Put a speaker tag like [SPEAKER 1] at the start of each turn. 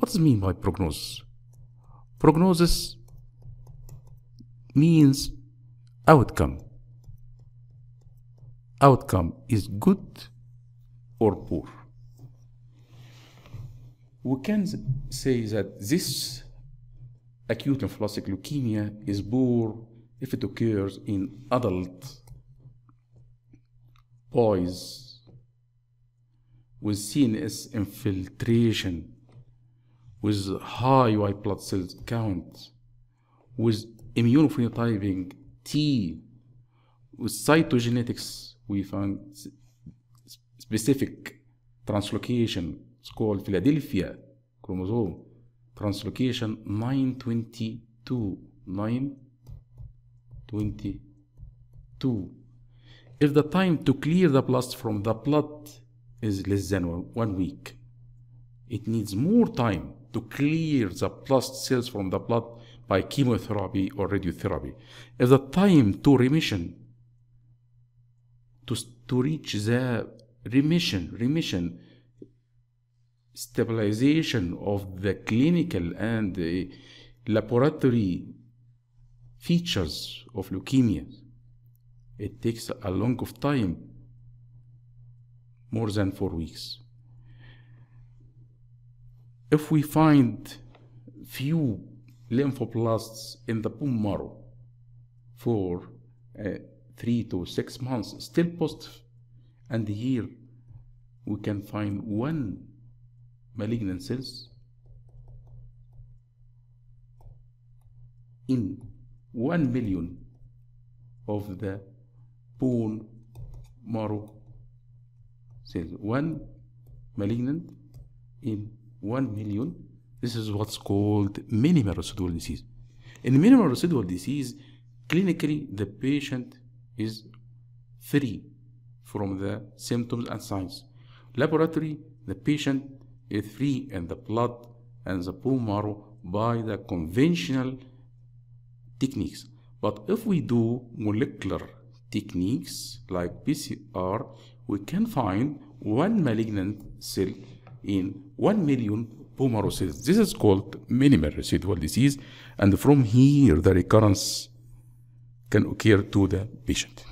[SPEAKER 1] What does mean by prognosis? Prognosis means outcome. Outcome is good or poor. We can say that this acute lymphoblastic leukemia is poor if it occurs in adult boys with CNS infiltration with high white blood cells count, with immunophenotyping, T, with cytogenetics, we found specific translocation, it's called Philadelphia chromosome, translocation 922, 922. If the time to clear the blast from the blood is less than one week, it needs more time to clear the blood cells from the blood by chemotherapy or radiotherapy. If the time to remission, to, to reach the remission, remission, stabilization of the clinical and the laboratory features of leukemia, it takes a long of time, more than four weeks if we find few lymphoblasts in the bone marrow for uh, three to six months still positive and here we can find one malignant cells in 1 million of the bone marrow cells one malignant in 1 million, this is what's called minimal residual disease. In minimal residual disease, clinically the patient is free from the symptoms and signs. Laboratory, the patient is free in the blood and the bone marrow by the conventional techniques. But if we do molecular techniques like PCR, we can find one malignant cell in 1 million bone cells. This is called minimal residual disease, and from here the recurrence can occur to the patient.